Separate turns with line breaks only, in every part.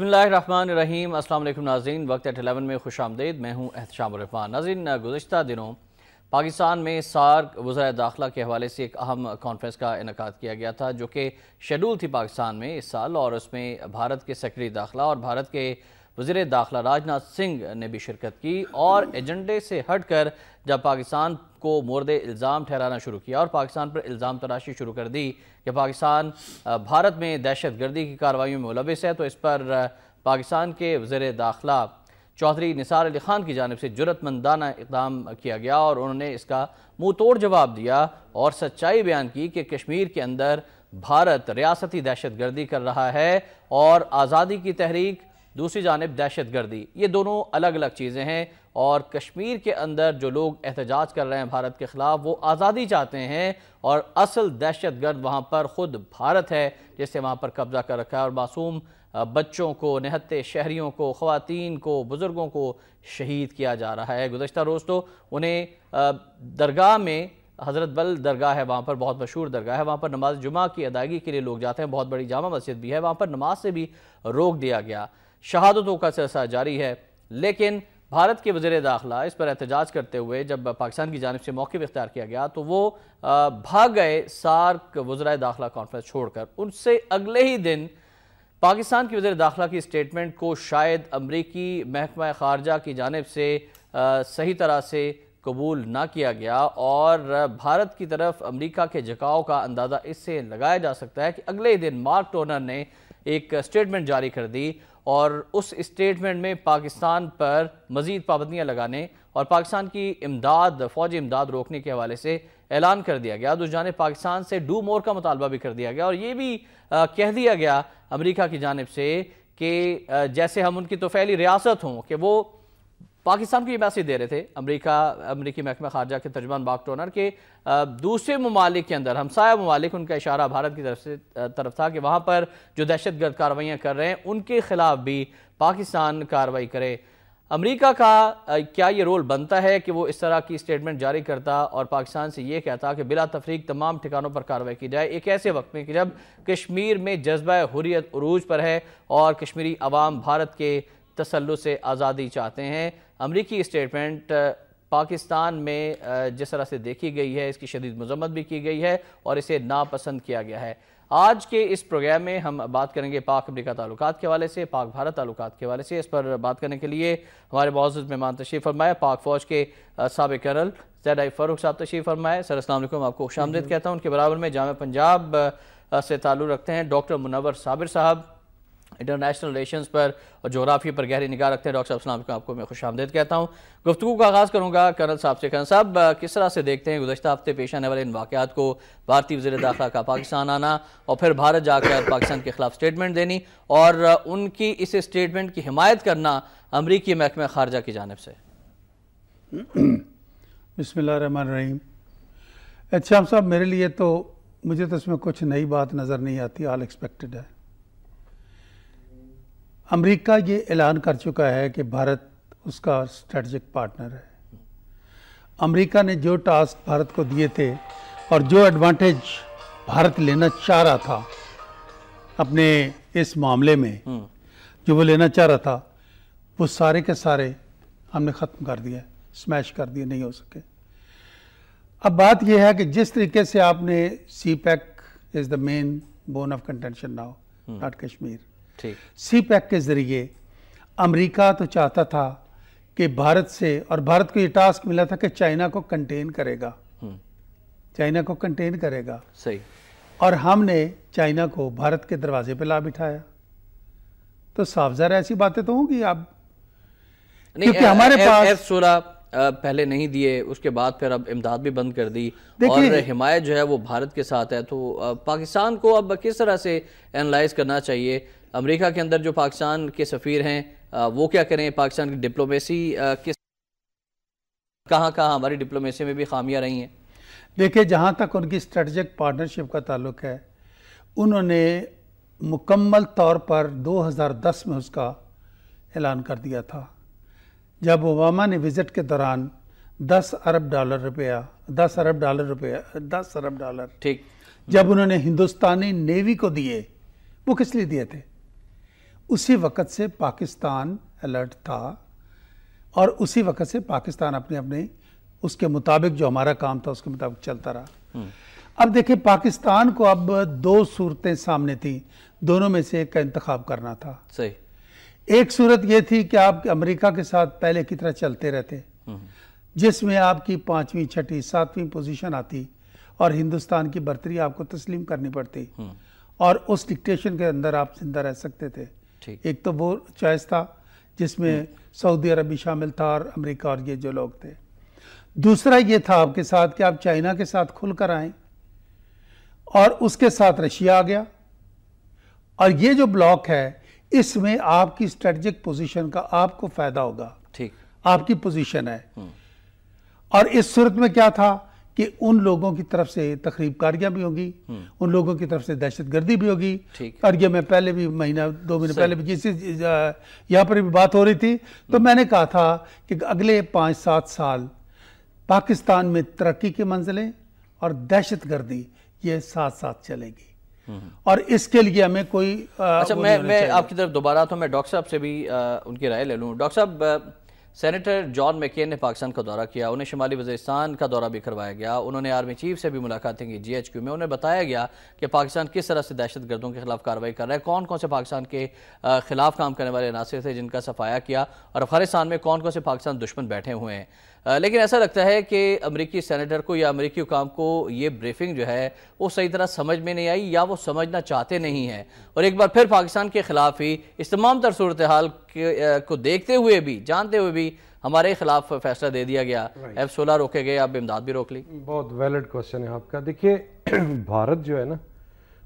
बसमीम अल्लाम नाजीन वक्त एट एलेवन में खुश आमदेद मैं हूँ एहतशामान नाजीन गुजशत दिनों पाकिस्तान में सार्क वजरा दाखिला के हवाले से एक अहम कॉन्फ्रेंस का इनका किया गया था जो कि शेड्यूल थी पाकिस्तान में इस साल और उसमें भारत के सेक्रटरी दाखिला और भारत के वजीर दाखिला राजनाथ सिंह ने भी शिरकत की और एजेंडे से हट कर जब पाकिस्तान को मोरद इल्ज़ाम ठहराना शुरू किया और पाकिस्तान पर इल्ज़ाम तराशी शुरू कर दी कि पाकिस्तान भारत में दहशत गर्दी की कार्रवाई में मुलविस है तो इस पर पाकिस्तान के वज़र दाखिला चौधरी निसार अली ख़ान की जानब से जरूरतमंदाना इकदाम किया गया और उन्होंने इसका मुँह तोड़ जवाब दिया और सच्चाई बयान की कि कश्मीर के अंदर भारत रियासती दहशत गर्दी कर रहा है और आज़ादी की तहरीक दूसरी जानब दहशत गर्दी ये दोनों अलग अलग चीज़ें हैं और कश्मीर के अंदर जो लोग एहतजाज कर रहे हैं भारत के ख़िलाफ़ वो आज़ादी चाहते हैं और असल दहशत गर्द वहाँ पर ख़ुद भारत है जिससे वहाँ पर कब्ज़ा कर रखा है और मासूम बच्चों को नहत्ते शहरीों को ख़वान को बुज़ुर्गों को शहीद किया जा रहा है गुजशत रोज़ तो उन्हें दरगाह में हज़रत बल दरगाह है वहाँ पर बहुत मशहूर दरगाह है वहाँ पर नमाज जुमा की अदायगी के लिए लोग जाते हैं बहुत बड़ी जामा मस्जिद भी है वहाँ पर नमाज से भी रोक दिया गया शहादतों का सिलसिला जारी है लेकिन भारत के वजे दाखिला इस पर एहतजाज करते हुए जब पाकिस्तान की जानब से मौके इख्तियार किया गया तो वो भाग गए सार्क वजरा दाखिला कॉन्फ्रेंस छोड़कर उनसे अगले ही दिन पाकिस्तान की वजर दाखिला की स्टेटमेंट को शायद अमरीकी महकमा खारजा की जानब से आ, सही तरह से कबूल ना किया गया और भारत की तरफ अमरीका के झकाव का अंदाज़ा इससे लगाया जा सकता है कि अगले ही दिन मार्क टोनर ने एक स्टेटमेंट जारी कर दी और उस स्टेटमेंट में पाकिस्तान पर मज़ीद पाबंदियाँ लगाने और पाकिस्तान की इमदाद फौजी इमदाद रोकने के हवाले से ऐलान कर दिया गया दुजान पाकिस्तान से डू मोर का मुतालबा भी कर दिया गया और ये भी आ, कह दिया गया अमरीका की जानब से कि जैसे हम उनकी तो फैली रियासत हों कि वो पाकिस्तान को ये मैसेज दे रहे थे अमरीका अमरीकी महकमा खारजा के तर्जमान बाग टोनर के दूसरे ममालिक के अंदर हमसाया ममालिक उनका इशारा भारत की तरफ से तरफ था कि वहाँ पर जो दहशत गर्द कार्रवाइयाँ कर रहे हैं उनके खिलाफ भी पाकिस्तान कार्रवाई करे अमरीका का क्या ये रोल बनता है कि वो इस तरह की स्टेटमेंट जारी करता और पाकिस्तान से ये कहता कि बिला तफरीक तमाम ठिकानों पर कार्रवाई की जाए एक ऐसे वक्त में कि जब कश्मीर में जज्बा हुरियत अरूज पर है और कश्मीरी आवाम भारत के तसल्लु से आज़ादी चाहते हैं अमरीकी स्टेटमेंट पाकिस्तान में जिस तरह से देखी गई है इसकी शदीद मजम्मत भी की गई है और इसे नापसंद किया गया है आज के इस प्रोग्राम में हम बात करेंगे पाक अमरीका ताल्लुक के हवाले से पाक भारत ताल्लुक के हवाले से इस पर बात करने के लिए हमारे मौजूद मेहमान तशीफ फरमाए पाक फ़ौज के सबक कर्नल जैड आई फ़ारूक साहब तशीफ फरमाए सर असल आपको खुश आमदेद कहता हूँ उनके बराबर में जाम पंजाब से ताल्लुक़ रखते हैं डॉक्टर मुनवर साबिर साहब इंटरनेशनल रिलेशन पर और जोग्राफी पर गहरी निगाह रखते हैं डॉक्टर साहब सलाम को आपको मैं खुश आमदेद कहता हूँ गुफ्तु का आगाज़ करूँगा कर्नल साहब से कर्नल साहब किस तरह से देखते हैं गुजशत हफ्ते पेश आने वाले इन वाक़ात को भारतीय वजी दाखिला का पाकिस्तान आना और फिर भारत जाकर पाकिस्तान के खिलाफ स्टेटमेंट देनी और उनकी इस स्टेटमेंट की हमायत करना अमरीकी महकमे खारजा की जानब से
बसमीम अच्छा साहब मेरे लिए तो मुझे तो इसमें कुछ नई बात नज़र नहीं आती ऑल एक्सपेक्टेड है अमेरिका ये ऐलान कर चुका है कि भारत उसका स्ट्रेटजिक पार्टनर है अमेरिका ने जो टास्क भारत को दिए थे और जो एडवांटेज भारत लेना चाह रहा था अपने इस मामले में जो वो लेना चाह रहा था वो सारे के सारे हमने ख़त्म कर दिया स्मैश कर दिए नहीं हो सके अब बात यह है कि जिस तरीके से आपने CPEC is the main bone of contention now not Kashmir CPEC के ज़रिए अमेरिका तो चाहता था कि भारत से और भारत को ये टास्क मिला था कि चाइना को कंटेन करेगा चाइना हम्म। को कंटेन करेगा सही और हमने चाइना को भारत के दरवाजे पे ला बिठाया तो साफ जरा ऐसी बातें तो होंगी आप
क्योंकि आ, हमारे आ, पास सोलह पहले नहीं दिए उसके बाद फिर अब इमदाद भी बंद कर दी और हिमायत जो है वो भारत के साथ है तो पाकिस्तान को अब किस तरह से एनालाइज करना चाहिए अमेरिका के अंदर जो पाकिस्तान के सफ़ीर हैं वो क्या करें पाकिस्तान की डिप्लोमेसी किस कहाँ कहाँ हमारी डिप्लोमेसी में भी खामियाँ रही हैं
देखिए जहाँ तक उनकी स्ट्रेटजिक पार्टनरशिप का ताल्लुक है उन्होंने मुकम्मल तौर पर 2010 में उसका ऐलान कर दिया था जब ओबामा ने विज़िट के दौरान 10 अरब डॉलर रुपया 10 अरब डॉलर रुपया 10 अरब डॉलर ठीक जब उन्होंने हिंदुस्तानी नेवी को दिए वो किस लिए दिए थे उसी वक़्त से पाकिस्तान अलर्ट था और उसी वक़्त से पाकिस्तान अपने अपने उसके मुताबिक जो हमारा काम था उसके मुताबिक चलता रहा हम्म। अब देखिए पाकिस्तान को अब दो सूरतें सामने थी दोनों में से एक का इंतखब करना था सही एक सूरत यह थी कि आप अमेरिका के साथ पहले की तरह चलते रहते हम्म। जिसमें आपकी पांचवी छठी सातवीं पोजीशन आती और हिंदुस्तान की बर्तरी आपको तस्लीम करनी पड़ती हम्म। और उस डिक्टेशन के अंदर आप जिंदा रह सकते थे एक तो वो चॉइस था जिसमें हम्म। सऊदी अरब भी शामिल था और अमेरिका और ये जो लोग थे दूसरा ये था आपके साथ कि आप चाइना के साथ खुलकर आए और उसके साथ रशिया आ गया और ये जो ब्लॉक है इसमें आपकी स्ट्रेटजिक पोजीशन का आपको फायदा होगा ठीक आपकी पोजीशन है हम्म। और इस सूरत में क्या था कि उन लोगों की तरफ से तकरीब कारियां भी होंगी हम्म। उन लोगों की तरफ से दहशत गर्दी भी होगी और ये मैं पहले भी महीना दो महीने पहले भी जिस यहाँ पर भी बात हो रही थी तो हम्म। मैंने कहा था कि अगले पाँच सात साल पाकिस्तान में तरक्की की मंजिलें और दहशत गर्दी ये साथ साथ चलेगी हम्म। और इसके लिए हमें कोई अच्छा मैं मैं
आपकी तरफ दोबारा तो मैं डॉक्टर साहब से भी आ, उनकी राय ले लूँ डॉक्टर साहब सेनेटर जॉन मैकेन ने पाकिस्तान का दौरा किया उन्हें शुमाली वजीस्तान का दौरा भी करवाया गया उन्होंने आर्मी चीफ से भी मुलाकातें की जी एच क्यू में उन्हें बताया गया कि पाकिस्तान किस तरह से दहशत गर्दों के खिलाफ कार्रवाई कर रहा है कौन कौन से पाकिस्तान के खिलाफ काम करने वाले अनासर थे जिनका सफाया किया और अफगानिस्तान में कौन कौन से पाकिस्तान दुश्मन बैठे हुए हैं लेकिन ऐसा लगता है कि अमरीकी सेनेटर को या अमरीकी हुकाम को ये ब्रीफिंग जो है वो सही तरह समझ में नहीं आई या वो समझना चाहते नहीं हैं और एक बार फिर पाकिस्तान के ख़िलाफ़ ही इस तमाम तर सूरत हाल को देखते हुए भी जानते हुए भी हमारे खिलाफ फैसला दे दिया गया एफ सोलह रोके गए अब इमदाद भी रोक ली बहुत वैलड क्वेश्चन है
आपका देखिए भारत जो है ना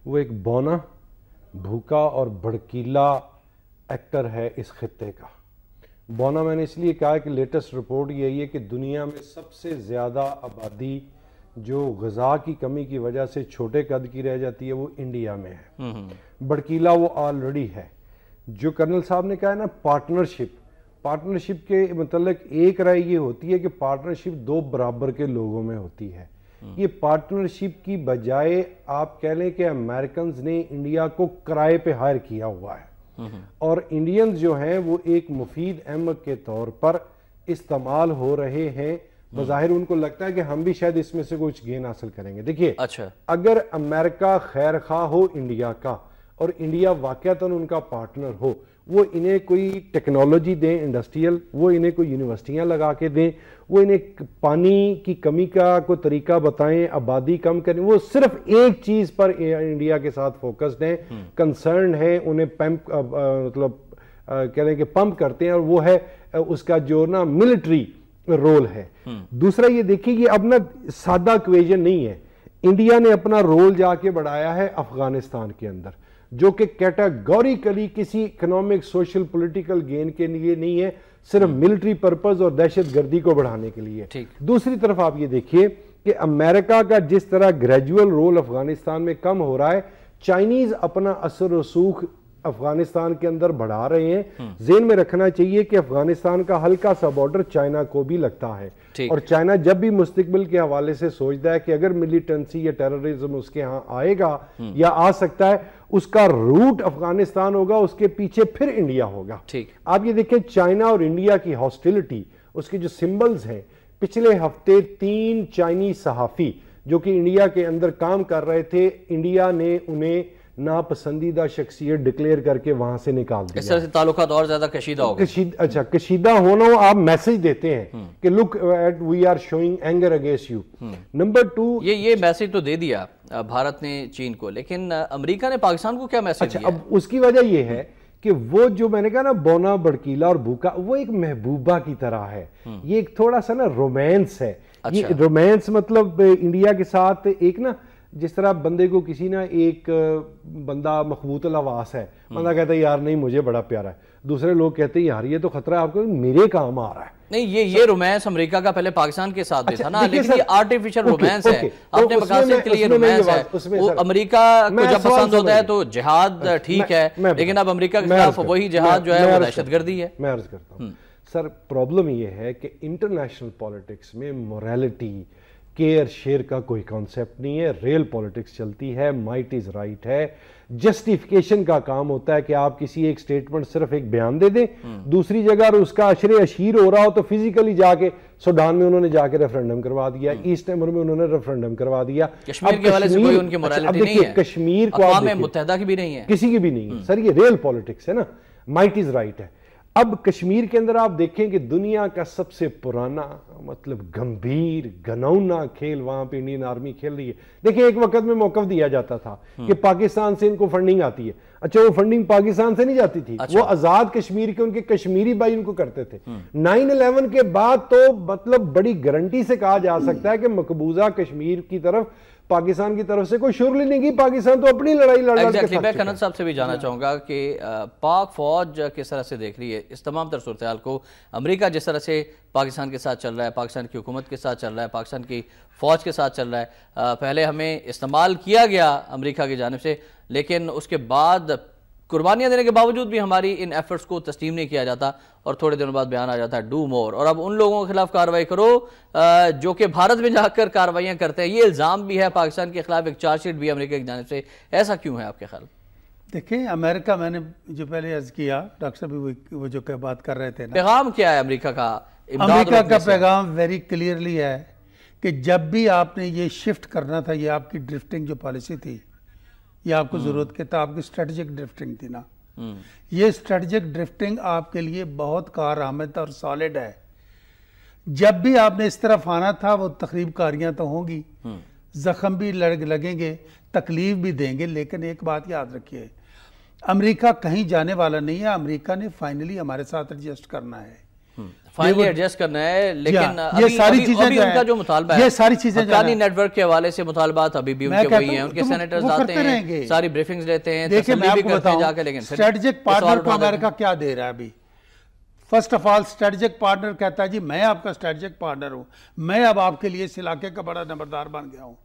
वो एक बौना भूखा और भड़कीला एक्टर है इस खत्े का बौना मैंने इसलिए कहा कि लेटेस्ट रिपोर्ट यही है कि दुनिया में सबसे ज़्यादा आबादी जो गजा की कमी की वजह से छोटे कद की रह जाती है वो इंडिया में है हम्म, हम्म। बड़कीला वो ऑलरेडी है जो कर्नल साहब ने कहा है ना पार्टनरशिप पार्टनरशिप के मतलब एक राय ये होती है कि पार्टनरशिप दो बराबर के लोगों में होती है हम्म। ये पार्टनरशिप की बजाय आप कह लें कि अमेरिकन ने इंडिया को किराए पे हायर किया हुआ है हम्म। और इंडियंस जो हैं वो एक मुफीद अहमद के तौर पर इस्तेमाल हो रहे हैं हम्म। बज़ाहिर उनको लगता है कि हम भी शायद इसमें से कुछ गेन हासिल करेंगे देखिए अच्छा अगर अमेरिका खैर खा हो इंडिया का और इंडिया वाक़ता उनका पार्टनर हो वो इन्हें कोई टेक्नोलॉजी दें इंडस्ट्रियल वो इन्हें कोई यूनिवर्सिटियाँ लगा के दें वो इन्हें पानी की कमी का कोई तरीका बताएं आबादी कम करें वो सिर्फ एक चीज़ पर इंडिया के साथ फोकस्ड हैं कंसर्न हम्म। है उन्हें पंप मतलब कह रहे हैं कि पंप करते हैं और वो है उसका जो ना मिलिट्री रोल है हम्म। दूसरा ये देखिए ये अब ना सादा क्वेजन नहीं है इंडिया ने अपना रोल जाके बढ़ाया है अफगानिस्तान के अंदर जो कि कैटागोरिकली किसी इकोनॉमिक सोशल पॉलिटिकल गेन के लिए नहीं है सिर्फ मिलिट्री हम्म। पर्पज और दहशत गर्दी को बढ़ाने के लिए दूसरी तरफ आप ये देखिए कि अमेरिका का जिस तरह ग्रेजुअल रोल अफगानिस्तान में कम हो रहा है चाइनीज अपना असर रसूख अफगानिस्तान के अंदर बढ़ा रहे हैं जेन में रखना चाहिए कि अफगानिस्तान का हल्का सा बॉर्डर चाइना को भी लगता है और चाइना जब भी मुस्तबिल के हवाले से सोचता है कि अगर मिलिटेंसी या टेररिज्म उसके यहाँ आएगा या आ सकता है उसका रूट अफगानिस्तान होगा उसके पीछे फिर इंडिया होगा आप ये देखें चाइना और इंडिया की हॉस्टिलिटी उसके जो सिम्बल्स हैं पिछले हफ्ते तीन चाइनीज सहाफ़ी जो कि इंडिया के अंदर काम कर रहे थे इंडिया ने उन्हें नापसंदीदा शख्सियत डिक्लेयर करके वहां से निकाल दिया इस तरह से
ताल्लुका और ज्यादा कशीदा हो
कशीद, अच्छा कशीदा होना हो, आप मैसेज देते हैं हम्म। कि look at we are showing anger against you number two
ये ये मैसेज तो दे दिया भारत ने चीन को लेकिन अमेरिका ने पाकिस्तान को क्या मैसेज अच्छा, दिया अब उसकी वजह यह है कि वो जो
मैंने कहा ना बोना बड़कीला और भूखा वो एक महबूबा की तरह है हम्म। ये एक थोड़ा सा ना रोमांस है अच्छा। ये रोमांस मतलब इंडिया के साथ एक ना जिस तरह बंदे को किसी ना एक बंदा मकबूत लवास है बंदा हम्म। कहता है यार नहीं मुझे बड़ा प्यारा है दूसरे लोग कहते हैं यार ये तो खतरा है आपको मेरे काम आ रहा है
नहीं ये ये रोमांस अमेरिका का पहले पाकिस्तान के साथ अच्छा, था ना लेकिन ये आर्टिफिशियल रोमांस है अपने तो मकासद के लिए रोमांस है वो अमेरिका को जब पसंद होता है तो जिहाद अच्छा, ठीक है लेकिन अब अमेरिका के खिलाफ वही जिहाद जो है वो दहशतगर्दी
है मैं अर्ज करता हूँ हम्म। सर प्रॉब्लम ये है कि इंटरनेशनल पॉलिटिक्स में मोरालिटी केयर शेयर का कोई कॉन्सेप्ट नहीं है रेल पॉलिटिक्स चलती है माइट इज राइट है जस्टिफिकेशन का काम होता है कि आप किसी एक स्टेटमेंट सिर्फ एक बयान दे दें हम्म। दूसरी जगह और उसका अशरे अशीर हो रहा हो तो फिजिकली जाके सुडान में उन्होंने जाके रेफरेंडम करवा दिया हम्म। ईस्ट टेमर में उन्होंने रेफरेंडम करवा दिया कश्मीर के वाले से कोई मोरालिटी अच्छा, नहीं है कश्मीर को
मुतहदा की भी नहीं है
किसी की भी नहीं है हम्म। सर ये रेल पॉलिटिक्स है ना माइट इज राइट है अब कश्मीर के अंदर आप देखें कि दुनिया का सबसे पुराना मतलब गंभीर गनौना खेल वहां पे इंडियन आर्मी खेल रही है देखिए एक वक्त में मौका दिया जाता था हम्म। कि पाकिस्तान से इनको फंडिंग आती है अच्छा वो फंडिंग पाकिस्तान से नहीं जाती थी अच्छा। वो आजाद कश्मीर के उनके कश्मीरी भाई उनको करते थे हम्म। नाइन अलेवन के बाद तो मतलब बड़ी गारंटी से कहा जा हम्म। सकता है कि मकबूजा कश्मीर की तरफ पाकिस्तान की तरफ से कोई शुरू नहीं की पाकिस्तान तो अपनी लड़ाई लड़ रहा है मैं कनन
साहब से भी जाना हाँ। चाहूंगा कि पाक फौज किस तरह से देख रही है इस तमाम तर सूरत को अमरीका जिस तरह से पाकिस्तान के साथ चल रहा है पाकिस्तान की हुकूमत के साथ चल रहा है पाकिस्तान की फौज के साथ चल रहा है पहले हमें इस्तेमाल किया गया अमरीका की जानब से लेकिन उसके बाद कुर्बानियां देने के बावजूद भी हमारी इन एफर्ट्स को तस्लीम नहीं किया जाता और थोड़े दिनों बाद बयान आ जाता है डू मोर और अब उन लोगों के खिलाफ कार्रवाई करो जो कि भारत में जाकर कार्रवाइयां करते हैं ये इल्ज़ाम भी है पाकिस्तान के खिलाफ एक चार्जशीट भी अमेरिका की जानब से ऐसा क्यों है आपके ख्याल
देखिए अमेरिका मैंने जो पहले अर्ज किया डॉक्टर साहब वो, जो क्या बात कर रहे थे पैगाम
क्या है अमेरिका का अमेरिका का
पैगाम वेरी क्लियरली है कि जब भी आपने ये शिफ्ट करना था ये आपकी ड्रिफ्टिंग जो पॉलिसी थी या आपको हम्म। जरूरत के तहत तो आपकी स्ट्रेटेजिक ड्रिफ्टिंग थी ना हम्म। ये स्ट्रेटेजिक ड्रिफ्टिंग आपके लिए बहुत कार आमद और सॉलिड है जब भी आपने इस तरफ आना था वो तकरीब कारियां तो होंगी हम्म। जख्म भी लड़ लगेंगे तकलीफ भी देंगे लेकिन एक बात याद रखिए अमेरिका कहीं जाने वाला नहीं है अमेरिका ने फाइनली हमारे साथ एडजस्ट करना है
फाइनली hmm. एडजस्ट करना है लेकिन अभी, ये सारी चीजें उनका जो मुतालबा है ये सारी चीजें नेटवर्क के हवाले से मुतालबात अभी भी उनके वही हैं उनके सेनेटर्स तो आते हैं सारी ब्रीफिंग्स लेते हैं तो देखिए मैं आपको बताऊं लेकिन स्ट्रेटजिक पार्टनर को अमेरिका
क्या दे रहा है अभी first of all strategic partner कहता है जी मैं आपका स्ट्रेटजिक पार्टनर हूँ मैं अब आपके लिए इस इलाके का बड़ा नंबरदार बन गया हूँ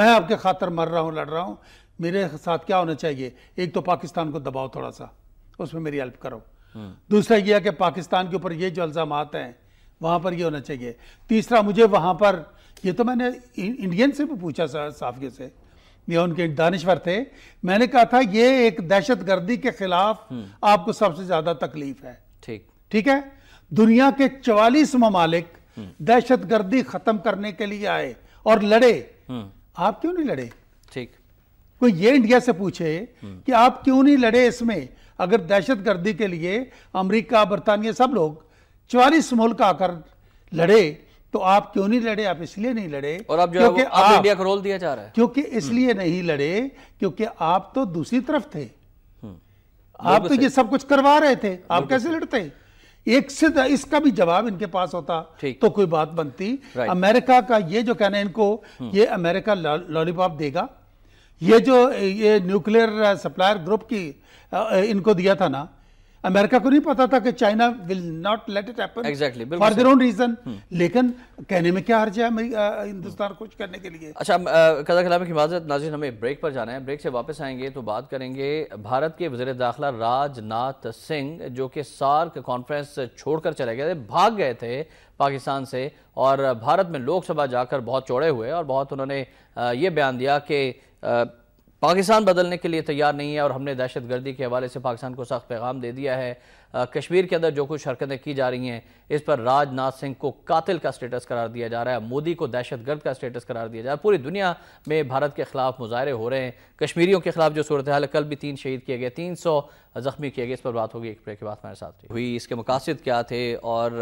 मैं आपके खातर मर रहा हूँ लड़ रहा हूँ मेरे साथ क्या होना चाहिए एक तो पाकिस्तान को दबाओ थोड़ा सा उसमें मेरी हेल्प करो दूसरा यह कि पाकिस्तान के ऊपर ये जो इल्ज़ाम हैं वहाँ पर ये होना चाहिए तीसरा मुझे वहाँ पर ये तो मैंने इंडियन से भी पूछा साफगे से ये उनके दानश्वर थे मैंने कहा था ये एक दहशत गर्दी के खिलाफ हम्म। आपको सबसे ज़्यादा तकलीफ है ठीक ठीक है दुनिया के चवालीस ममालिक हम्म। दहशत गर्दी ख़त्म करने के लिए आए और लड़े हम्म। आप क्यों नहीं लड़े ठीक कोई ये इंडिया से पूछे कि आप क्यों नहीं लड़े इसमें अगर दहशत गर्दी के लिए अमेरिका बरतानिया सब लोग चवालीस मुल्क आकर लड़े तो आप क्यों नहीं लड़े आप इसलिए नहीं लड़े
और आप क्योंकि आप, आप इंडिया को रोल दिया जा रहा है
क्योंकि हम्म। इसलिए नहीं लड़े क्योंकि आप तो दूसरी तरफ थे हम्म। आप तो ये सब कुछ करवा रहे थे आप कैसे लड़ते एक से इसका भी जवाब इनके पास होता तो कोई बात बनती अमेरिका का ये जो कहना है इनको हम्म। ये अमेरिका लॉलीपॉप देगा ये जो ये न्यूक्लियर सप्लायर ग्रुप की इनको दिया था ना अमेरिका को नहीं पता था कि China will
not let it happen exactly for their own reason
लेकिन कहने में क्या हर्ज है हिंदुस्तान
कुछ करने के लिए अच्छा कदा खिलाफ हिफाजत नाजिन हमें ब्रेक पर जाना है ब्रेक से वापस आएंगे तो बात करेंगे भारत के वजीर दाखिला राजनाथ सिंह जो कि सार्क कॉन्फ्रेंस छोड़कर चले गए थे भाग गए थे पाकिस्तान से और भारत में लोकसभा जाकर बहुत चौड़े हुए और बहुत उन्होंने ये बयान दिया कि पाकिस्तान बदलने के लिए तैयार नहीं है और हमने दहशत गर्दी के हवाले से पाकिस्तान को सख्त पैगाम दे दिया है कश्मीर के अंदर जो कुछ हरकतें की जा रही हैं इस पर राजनाथ सिंह को कातिल का स्टेटस करार दिया जा रहा है मोदी को दहशतगर्द का स्टेटस करार दिया जा रहा है पूरी दुनिया में भारत के खिलाफ मुजाहरे हो रहे हैं कश्मीरियों के खिलाफ जो सूरत हाल कल भी तीन शहीद किए गए तीन सौ जख्मी किए गए इस पर बात होगी एक ब्रेक के बाद हमारे साथ हुई इसके मकासद क्या थे और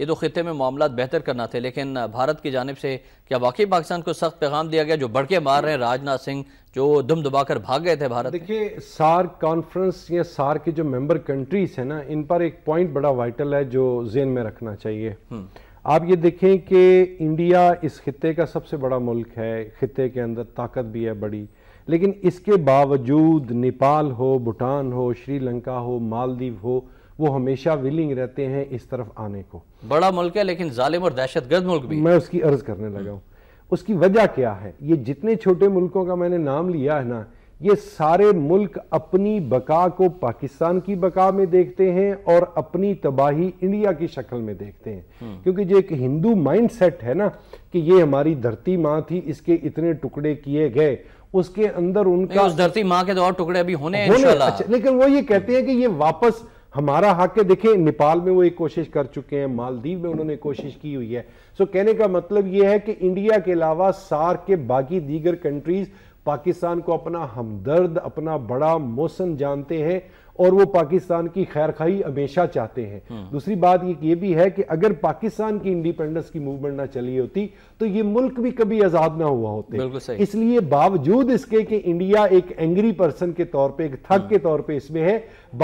ये दो खत्े में मामला बेहतर करना थे लेकिन भारत की जानब से क्या वाकई पाकिस्तान को सख्त पैगाम दिया गया जो बड़के मार रहे हैं राजनाथ सिंह जो दुम दबाकर भाग गए थे भारत देखिए
सार कॉन्फ्रेंस या सार के जो मेंबर कंट्रीज हैं ना इन पर एक पॉइंट बड़ा वाइटल है जो जेन में रखना चाहिए हम्म। आप ये देखें कि इंडिया इस खत्े का सबसे बड़ा मुल्क है खत्े के अंदर ताकत भी है बड़ी लेकिन इसके बावजूद नेपाल हो भूटान हो श्रीलंका हो मालदीव हो वो हमेशा विलिंग रहते हैं इस तरफ आने को
बड़ा मुल्क है लेकिन जालिम और गर्द मुल्क भी
मैं उसकी अर्ज करने लगा हूँ हम्म। उसकी वजह क्या है ये जितने छोटे मुल्कों का मैंने नाम लिया है ना ये सारे मुल्क अपनी बका को पाकिस्तान की बका में देखते हैं और अपनी तबाही इंडिया की शक्ल में देखते हैं हम्म। क्योंकि जो एक हिंदू माइंड सेट है ना कि ये हमारी धरती माँ थी इसके इतने टुकड़े किए गए उसके अंदर
उनका उस धरती माँ के तो और टुकड़े अभी होने, होने अच्छा,
लेकिन वो ये कहते हैं कि ये वापस हमारा हक है देखें नेपाल में वो एक कोशिश कर चुके हैं मालदीव में उन्होंने कोशिश की हुई है सो कहने का मतलब ये है कि इंडिया के अलावा सार के बाकी दीगर कंट्रीज पाकिस्तान को अपना हमदर्द अपना बड़ा मौसम जानते हैं और वो पाकिस्तान की खैर खाई हमेशा चाहते हैं हम्म। दूसरी बात ये, ये भी है कि अगर पाकिस्तान की इंडिपेंडेंस की मूवमेंट ना चली होती तो ये मुल्क भी कभी आजाद ना हुआ होते इसलिए बावजूद इसके कि इंडिया एक एंग्री पर्सन के तौर पे एक थक हम्म। के तौर पे इसमें है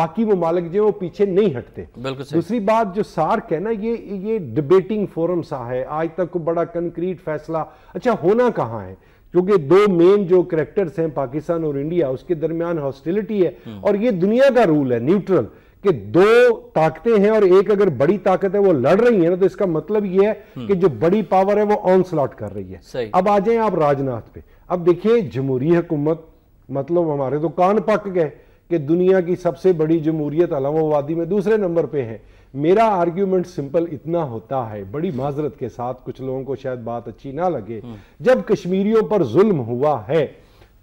बाकी ममालिक जो वो पीछे नहीं हटते दूसरी बात जो सार्क है ना ये ये डिबेटिंग फोरम सा है आज तक बड़ा कंक्रीट फैसला अच्छा होना कहाँ है क्योंकि दो मेन जो करेक्टर्स हैं पाकिस्तान और इंडिया उसके दरमियान हॉस्टिलिटी है हम्म। और ये दुनिया का रूल है न्यूट्रल कि दो ताकतें हैं और एक अगर बड़ी ताकत है वो लड़ रही है ना तो इसका मतलब ये है हम्म। कि जो बड़ी पावर है वो ऑन स्लॉट कर रही है अब आ जाए आप राजनाथ पे अब देखिए जमहूरी हुकूमत मतलब हमारे तो कान पक गए कि दुनिया की सबसे बड़ी जमहूरियत अलवादी में दूसरे नंबर पे है मेरा आर्ग्यूमेंट सिंपल इतना होता है बड़ी माजरत के साथ कुछ लोगों को शायद बात अच्छी ना लगे हम्म। जब कश्मीरियों पर जुल्म हुआ है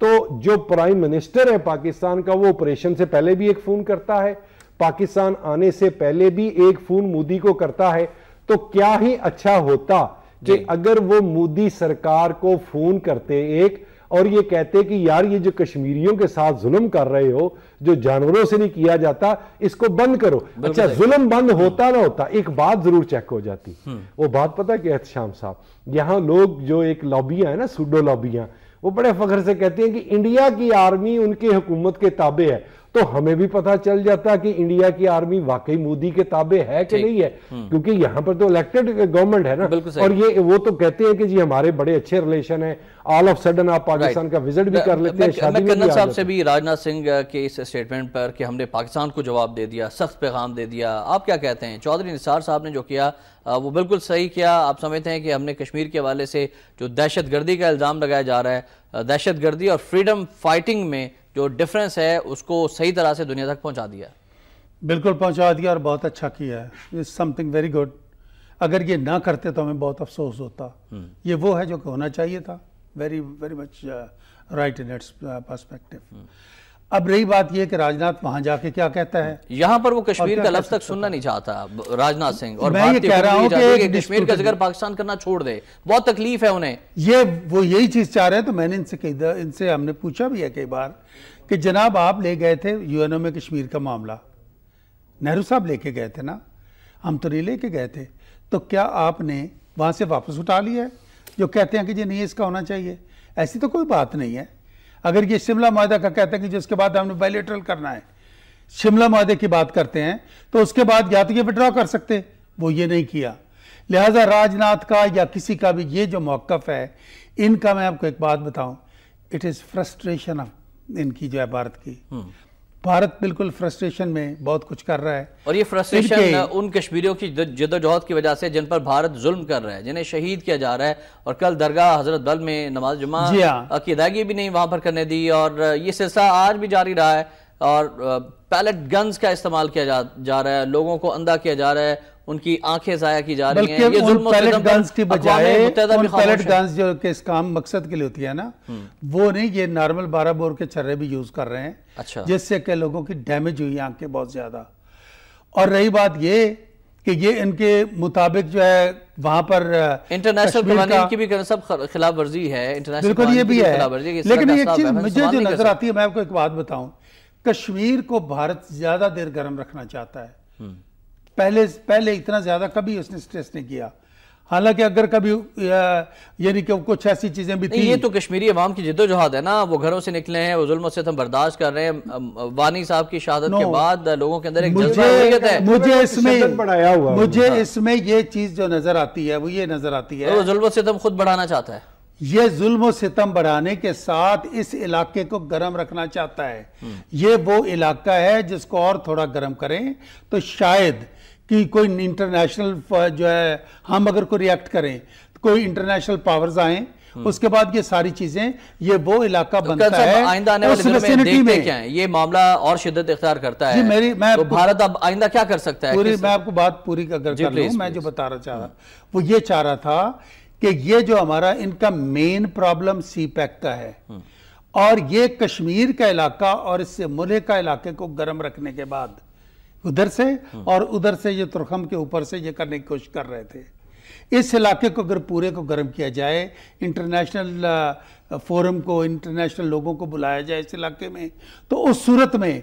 तो जो प्राइम मिनिस्टर है पाकिस्तान का वो ऑपरेशन से पहले भी एक फोन करता है पाकिस्तान आने से पहले भी एक फोन मोदी को करता है तो क्या ही अच्छा होता कि अगर वो मोदी सरकार को फोन करते एक और ये कहते कि यार ये जो कश्मीरियों के साथ जुल्म कर रहे हो जो जानवरों से नहीं किया जाता इसको बंद करो अच्छा जुल्म बंद हम्म। होता ना होता एक बात जरूर चेक हो जाती हम्म। वो बात पता क्या श्याम साहब यहाँ लोग जो एक लॉबियाँ है ना सूडो लॉबियाँ वो बड़े फख्र से कहती हैं कि इंडिया की आर्मी उनके हुकूमत के ताबे है तो हमें भी पता चल जाता कि इंडिया की आर्मी वाकई मोदी के ताबे है कि नहीं है हम्म। क्योंकि यहाँ पर तो इलेक्टेड गवर्नमेंट है ना और ये वो तो कहते हैं कि जी हमारे बड़े अच्छे रिलेशन है ऑल ऑफ सडन आप पाकिस्तान का विजिट भी कर लेते हैं कर्नल साहब
से भी राजनाथ सिंह के इस स्टेटमेंट पर कि हमने पाकिस्तान को जवाब दे दिया सख्त पैगाम दे दिया आप क्या कहते हैं चौधरी निसार साहब ने जो किया वो बिल्कुल सही किया आप समझते हैं कि हमने कश्मीर के हवाले से जो दहशत गर्दी का इल्ज़ाम लगाया जा रहा है दहशत गर्दी और फ्रीडम फाइटिंग में जो डिफरेंस है उसको सही तरह से दुनिया तक पहुंचा दिया
बिल्कुल पहुंचा दिया और बहुत अच्छा किया है इज समथिंग वेरी गुड अगर ये ना करते तो हमें बहुत अफसोस होता हम्म। ये वो है जो होना चाहिए था very very much right in its
perspective
अब रही बात यह कि राजनाथ वहां जाके क्या कहता है यहाँ पर वो कश्मीर का लफ्ज तक
सुनना नहीं चाहता राजनाथ सिंह और मैं ये कह रहा हूँ कि कश्मीर का जिक्र पाकिस्तान करना छोड़ दे बहुत तकलीफ है उन्हें
ये वो यही चीज चाह रहे हैं तो मैंने इनसे कई इनसे हमने पूछा भी है कई बार कि जनाब आप ले गए थे यूएनओ में कश्मीर का मामला नेहरू साहब लेके गए थे ना हम तो नहीं लेके गए थे तो क्या आपने वहां से वापस उठा लिया है जो कहते हैं कि जी नहीं इसका होना चाहिए ऐसी तो कोई बात नहीं है अगर ये शिमला माहा का कहते हैं कि जिसके बाद हमने बायलेटरल करना है शिमला माहे की बात करते हैं तो उसके बाद या तो ये विड्रॉ कर सकते वो ये नहीं किया लिहाजा राजनाथ का या किसी का भी ये जो मौक़ है इनका मैं आपको एक बात बताऊं इट इज़ फ्रस्ट्रेशन ऑफ इनकी जो है भारत की हम्म। भारत बिल्कुल फ्रस्ट्रेशन में बहुत कुछ कर रहा है और ये फ्रस्ट्रेशन
उन कश्मीरियों की जदोजहद की वजह से जिन पर भारत जुल्म कर रहा है जिन्हें शहीद किया जा रहा है और कल दरगाह हजरत बल में नमाज जुमा हाँ। की अदायगी भी नहीं वहां पर करने दी और ये सिलसिला आज भी जारी रहा है और पैलेट गन्स का इस्तेमाल किया जा, जा रहा है लोगों को अंधा किया जा रहा है उनकी आंखें ज़ाया की जा रही है ये पैलेट गन्स की बजाय पैलेट गन्स
जो के इस काम मकसद के लिए होती है ना हम्म। वो नहीं ये नॉर्मल बारह बोर के चर्रे भी यूज़ कर रहे हैं अच्छा जिससे कई लोगों की डैमेज हुई आंखें बहुत ज़्यादा और रही बात ये कि ये इनके मुताबिक जो है वहां पर इंटरनेशनल
की भी सब खिलाफ वर्जी है इंटरनेशनल बिल्कुल ये भी है लेकिन एक चीज़ मुझे जो नज़र आती
है मैं आपको एक बात बताऊं कश्मीर को भारत ज़्यादा देर गर्म रखना चाहता है हम्म। पहले पहले इतना ज़्यादा कभी उसने स्ट्रेस नहीं किया हालांकि अगर कभी यानी कि कुछ ऐसी चीजें भी थी ये तो
कश्मीरी अवाम की जिदोजहद है ना वो घरों से निकले हैं वो जुल्म से हम बर्दाश्त कर रहे हैं वानी साहब की शहादत के बाद लोगों के अंदर एक मुझे है मुझे इसमें बढ़ाया हुआ मुझे इसमें ये चीज जो नजर आती है वो ये नजर आती है वो
जुल्म सितम तो खुद बढ़ाना चाहता है ये जुल्म सितम तो बढ़ाने के साथ इस इलाके को गर्म रखना चाहता है ये वो इलाका है जिसको और थोड़ा गर्म करें तो शायद कि कोई इंटरनेशनल uh, जो है हम अगर कोई रिएक्ट करें कोई इंटरनेशनल पावर्स आए उसके बाद ये सारी चीजें ये वो इलाका तो बनता है आइंदा आने वाले में देखते में। क्या है ये मामला और शिद्दत इख्तियार करता है जी मेरी
मैं तो भारत अब आइंदा क्या कर सकता है पूरी मैं आपको बात पूरी
अगर कर लूं मैं जो बता रहा चाह रहा वो ये चाह रहा था कि ये जो हमारा इनका मेन प्रॉब्लम सी पैक का है हम्म। और ये कश्मीर का इलाका और इससे मुल्क का इलाके को गर्म रखने के बाद उधर से हम्म। और उधर से ये तुरखम के ऊपर से ये करने की कोशिश कर रहे थे इस इलाके को अगर पूरे को गर्म किया जाए इंटरनेशनल फोरम को इंटरनेशनल लोगों को बुलाया जाए इस इलाके में तो उस सूरत में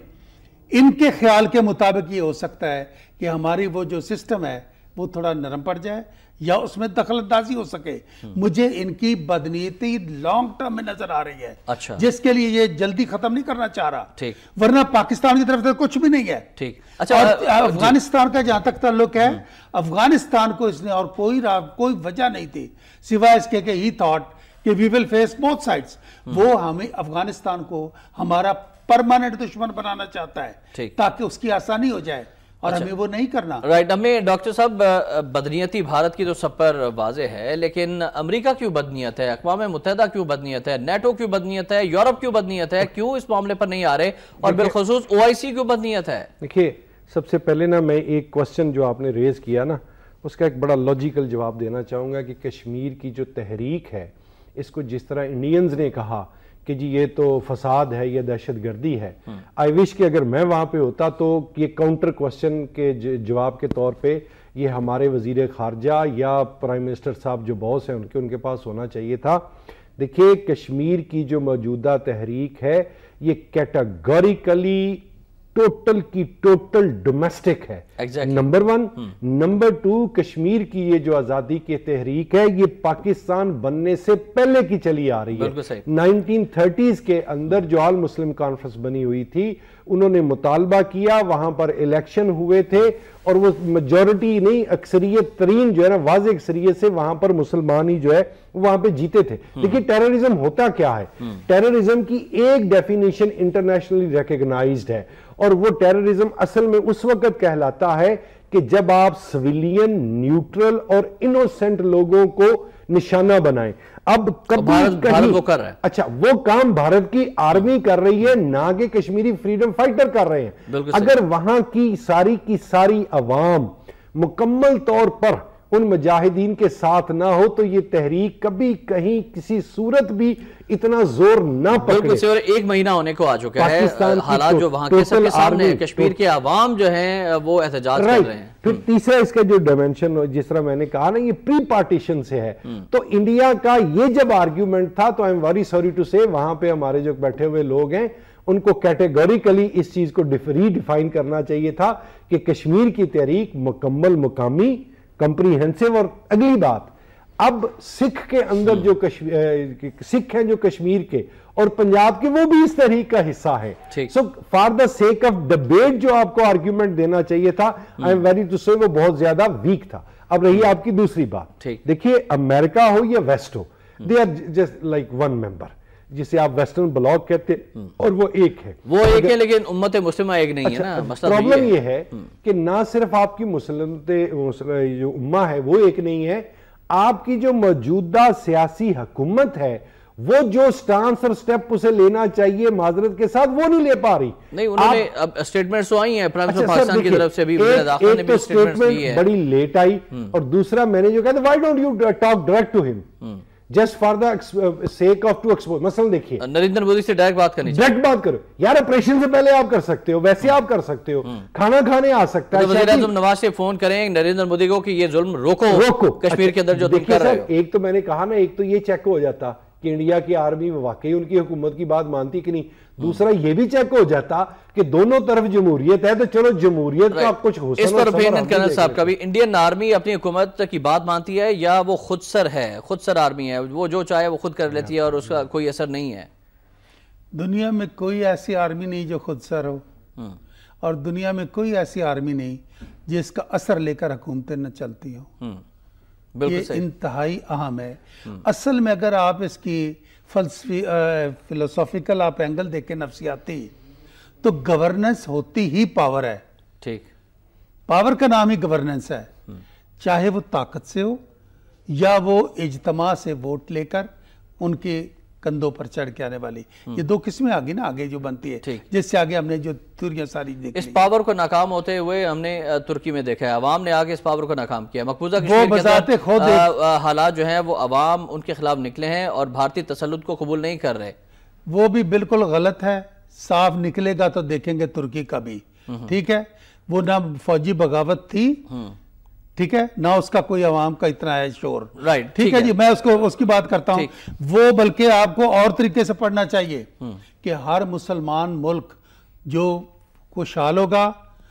इनके ख्याल के मुताबिक ये हो सकता है कि हमारी वो जो सिस्टम है वो थोड़ा नरम पड़ जाए या उसमें दखल अंदाजी हो सके हम्म। मुझे इनकी बदनीति लॉन्ग टर्म में नजर आ रही है अच्छा जिसके लिए ये जल्दी खत्म नहीं करना चाह रहा ठीक वरना पाकिस्तान की तरफ से कुछ भी नहीं है
ठीक अच्छा अफगानिस्तान
का जहां तक ताल्लुक है हम्म। अफगानिस्तान को इसने और कोई कोई वजह नहीं थी सिवाय इसके ही थॉट कि we will face both sides वो हमें अफगानिस्तान को हमारा परमानेंट दुश्मन बनाना चाहता है ताकि उसकी आसानी हो जाए और अच्छा, हमें वो नहीं करना
राइट हमें डॉक्टर साहब बदनीयती भारत की तो सब पर वाजे है लेकिन अमेरिका क्यों बदनीयत है अकवा मुतहदा क्यों बदनीयत है नेटो क्यों बदनीयत है यूरोप क्यों बदनीयत है क्यों इस मामले पर नहीं आ रहे और बिलखसूस ओ आई सी क्यों बदनीयत है
देखिए सबसे पहले ना मैं एक क्वेश्चन जो आपने रेज किया ना उसका एक बड़ा लॉजिकल जवाब देना चाहूँगा कि कश्मीर की जो तहरीक है इसको जिस तरह इंडियंस ने कहा कि जी ये तो फसाद है ये दहशत गर्दी है आई विश कि अगर मैं वहाँ पे होता तो ये काउंटर क्वेश्चन के जवाब के तौर पे ये हमारे वजीर खारजा या प्राइम मिनिस्टर साहब जो बॉस हैं उनके उनके पास होना चाहिए था देखिए कश्मीर की जो मौजूदा तहरीक है ये कैटागोरिकली टोटल की टोटल डोमेस्टिक है number one number two Kashmir की ये जो आजादी की तहरीक है ये पाकिस्तान बनने से पहले की चली आ रही है नाइनटीन थर्टीज के अंदर जो आल मुस्लिम कॉन्फ्रेंस बनी हुई थी उन्होंने मुतालबा किया वहां पर इलेक्शन हुए थे और वो मेजोरिटी नहीं अक्सरियत तरीन जो है ना वाज अक्सरियत से वहां पर मुसलमान ही जो है वहां पे जीते थे hmm. देखिए टेररिज्म होता क्या है टेररिज्म hmm. की एक डेफिनेशन इंटरनेशनली रिकग्नाइज है और वो टेररिज्म असल में उस वक्त कहलाता है कि जब आप सिविलियन न्यूट्रल और इनोसेंट लोगों को निशाना बनाएं अब तो कभी भारत, भारत वो कर रहा है अच्छा वो काम भारत की आर्मी कर रही है ना कि कश्मीरी फ्रीडम फाइटर कर रहे हैं अगर वहां की सारी की सारी अवाम मुकम्मल तौर पर उन मुजाहिदीन के साथ ना हो तो ये तहरीक कभी कहीं किसी सूरत भी इतना जोर ना पकड़े और
एक महीना होने को आ चुका है हालात तो जो वहां के सबके सामने तो कश्मीर के आवाम जो है वो एहतजाज कर रहे हैं
फिर हम्म। तीसरा इसका जो डायमेंशन जिस तरह मैंने कहा ना ये प्री पार्टीशन से है हम्म। तो इंडिया का ये जब आर्ग्यूमेंट था तो I am very sorry to say वहां पे हमारे जो बैठे हुए लोग हैं उनको कैटेगोरिकली इस चीज को रीडिफाइन करना चाहिए था कि कश्मीर की तहरीक मुकम्मल मुकामी कंप्रीहेंसिव और अगली बात अब सिख के अंदर जो सिख हैं जो कश्मीर के और पंजाब के वो भी इस तरह का हिस्सा है so for the sake of debate जो आपको आर्ग्यूमेंट देना चाहिए था आई एम वेरी टू से वो बहुत ज्यादा वीक था अब रही आपकी दूसरी बात देखिए अमेरिका हो या वेस्ट हो they are just like one member जिसे आप वेस्टर्न ब्लॉक कहते हैं हम्म। और वो एक है वो एक है
लेकिन उम्मत मुस्लिम एक नहीं अच्छा, है ना प्रॉब्लम ये है हम्म।
कि ना सिर्फ आपकी मुस्लिम जो उम्मा है वो एक नहीं है आपकी जो मौजूदा सियासी हुकूमत है वो जो स्टांस और स्टेप उसे लेना चाहिए माजरत के साथ वो नहीं ले पा रही
नहीं उन्होंने अब स्टेटमेंट्स तो आई हैं अच्छा, पाकिस्तान की तरफ से भी एक, एक तो स्टेटमेंट बड़ी
लेट आई हम्म। और दूसरा मैंने जो कहा था why don't you talk direct to him just for the sake of to expose muscle देखिए
नरेंद्र मोदी से डायरेक्ट बात करनी डायरेक्ट
बात करो यार ऑपरेशन से पहले आप कर सकते हो वैसे आप कर सकते हो हम्म। खाना खाने आ सकता है तो
नवाज से फोन करें नरेंद्र मोदी को कि ये जुल्म रोको रोको कश्मीर के अंदर जो देखिए एक तो मैंने
कहा ना एक तो ये चेक हो जाता कि इंडिया की आर्मी वाकई उनकी हुकूमत की बात मानती कि नहीं हाँ। दूसरा ये भी चेक हो जाता कि दोनों तरफ जमहूरियत है तो चलो जमहूरियत का तो कुछ हो इस पर साहब
का भी इंडियन आर्मी अपनी हुकूमत की बात मानती है या वो खुद सर है खुद सर आर्मी है वो जो चाहे वो खुद कर लेती है और उसका हाँ। कोई असर नहीं है
दुनिया में कोई ऐसी आर्मी नहीं जो खुद सर हो हाँ। और दुनिया में कोई ऐसी आर्मी नहीं जिसका असर लेकर हुकूमतें न चलती
हो ये
इंतहाई अहम है असल में अगर आप इसकी फलसफी फिलोसॉफिकल आप एंगल देखें नफसियाती तो गवर्नेंस होती ही पावर है ठीक पावर का नाम ही गवर्नेंस है हम्म। चाहे वो ताकत से हो या वो इजतमा से वोट लेकर उनकी कंधों पर चढ़ के आने वाली हम्म। ये दो किस्में आगे ना आगे
जो बनती है
जिससे आगे हमने जो तुर्कियां सारी
देखी इस पावर को नाकाम होते हुए हमने तुर्की में देखा है अवाम ने आगे इस पावर को नाकाम किया मकबूजा हालात जो है वो अवाम उनके खिलाफ निकले हैं और भारतीय तसलुद को कबूल नहीं कर रहे
वो भी बिल्कुल गलत है साफ निकलेगा तो देखेंगे तुर्की का भी हम्म। ठीक है वो ना फौजी बगावत थी हम्म। ठीक है ना उसका कोई आवाम का इतना है शोर राइट right, ठीक है, है जी मैं उसको उसकी बात करता हूँ वो बल्कि आपको और तरीके से पढ़ना चाहिए हम्म। कि हर मुसलमान मुल्क जो खुशहाल होगा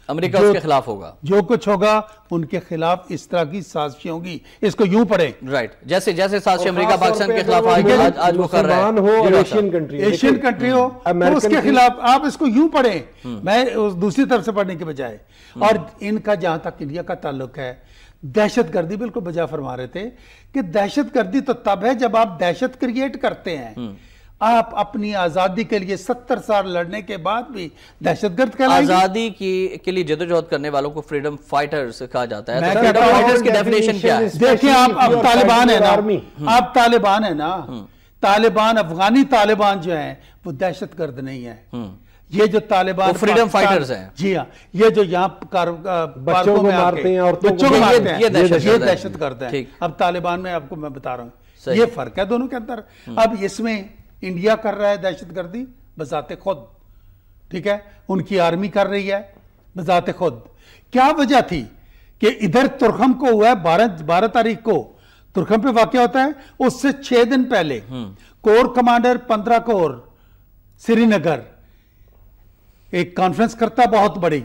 अमेरिका उसके खिलाफ होगा जो कुछ होगा उनके खिलाफ इस तरह की साजिशें होगी इसको यूं पढ़े राइट जैसे जैसे साजिशें अमेरिका पाकिस्तान के खिलाफ तो आज आज वो कर रहा है एशियन कंट्री एशियन कंट्री हो तो उसके खिलाफ आप इसको यूं पढ़े हम्म। मैं दूसरी तरफ से पढ़ने के बजाय हम्म। और इनका जहां तक इंडिया का ताल्लुक है दहशत गर्दी बिल्कुल बजा फरमा रहे थे कि दहशत गर्दी तो तब है जब आप दहशत क्रिएट करते हैं हम्म। आप अपनी आज़ादी के लिए सत्तर
साल लड़ने के बाद भी दहशतगर्द कहलाएगी आज़ादी की के लिए जदोजहद करने वालों को फ्रीडम फाइटर्स कहा जाता है तो देखिए आप अब तालिबान है ना आप हम्म।
तालिबान है ना हम्म। तालिबान अफगानी तालिबान जो है वो दहशतगर्द नहीं है हम्म। ये जो तालिबान फ्रीडम फाइटर्स हैं जी हाँ ये जो यहाँ बच्चों को मारते हैं और बच्चों को मारते हैं ये दहशत करते हैं अब तालिबान में आपको मैं बता रहा हूँ ये फर्क है दोनों के अंदर अब इसमें इंडिया कर रहा है दहशत गर्दी बजाते खुद ठीक है उनकी आर्मी कर रही है बजाते खुद क्या वजह थी कि इधर तुर्खम को हुआ है बारह बारह तारीख को तुर्खम पे वाक्य होता है उससे छह दिन पहले हम्म। कोर कमांडर पंद्रह कोर श्रीनगर एक कॉन्फ्रेंस करता बहुत बड़ी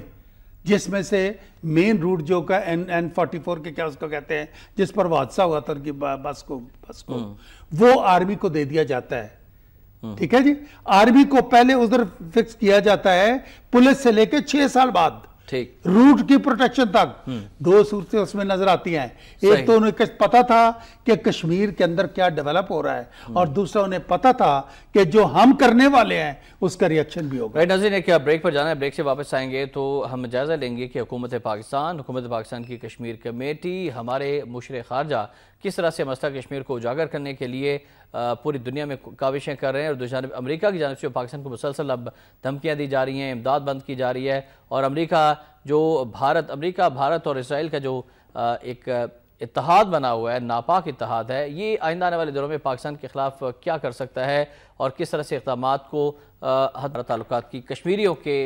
जिसमें से मेन रूट जो का एन एन फोर्टी फोर के क्या उसको कहते हैं जिस पर हादसा हुआ था उनकी बस को बस को हम्म। वो आर्मी को दे दिया जाता है हम्म। ठीक है जी आर्मी को पहले उधर फिक्स किया जाता है पुलिस से लेकर छह साल बाद ठीक रूट की प्रोटेक्शन तक हम्म। दो सूरतें उसमें नजर आती हैं एक तो उन्हें पता था कि कश्मीर के अंदर क्या डेवलप
हो रहा है हम्म। और
दूसरा उन्हें पता था कि जो हम करने वाले हैं उसका रिएक्शन भी होगा
राइट नजीर क्या ब्रेक पर जाना है ब्रेक से वापस आएंगे तो हम जायजा लेंगे कि हुकूमत पाकिस्तान हुकूमत पाकिस्तान की कश्मीर कमेटी हमारे मुशर खारजा किस तरह से मसला कश्मीर को उजागर करने के लिए पूरी दुनिया में काविशें कर रहे हैं और दूसरी अमरीका की जानब से पाकिस्तान को मुसलसल अब धमकियाँ दी जा रही हैं इमदाद बंद की जा रही है और अमरीका जो भारत अमरीका भारत और इसराइल का जो एक इतिहाद बना हुआ है नापाक इतिहाद है ये आइंदा आने वाले दिनों में पाकिस्तान के खिलाफ क्या कर सकता है और किस तरह से इकदाम को हर की कश्मीरियों के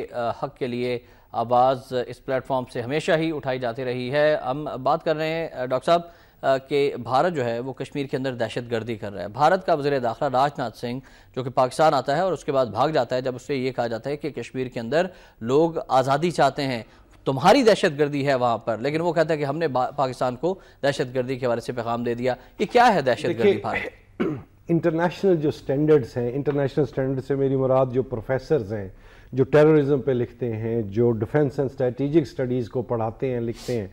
हक के लिए आवाज़ इस प्लेटफॉर्म से हमेशा ही उठाई जाती रही है हम बात कर रहे हैं डॉक्टर साहब कि भारत जो है वो कश्मीर के अंदर दहशत गर्दी कर रहा है भारत का वजे दाखिला राजनाथ सिंह जो कि पाकिस्तान आता है और उसके बाद भाग जाता है जब उससे ये कहा जाता है कि कश्मीर के अंदर लोग आज़ादी चाहते हैं तुम्हारी दहशत गर्दी है वहाँ पर लेकिन वो कहता है कि हमने पाकिस्तान को दहशत गर्दी के हवाले से पैगाम दे दिया कि क्या है दहशत गर्दी भारत
इंटरनेशनल जो स्टैंडर्ड्स हैं इंटरनेशनल स्टैंडर्ड से मेरी मुराद जो प्रोफेसर हैं जो टेररिज्म पे लिखते हैं जो डिफेंस एंड स्ट्रेटेजिक स्टडीज़ को पढ़ाते हैं लिखते हैं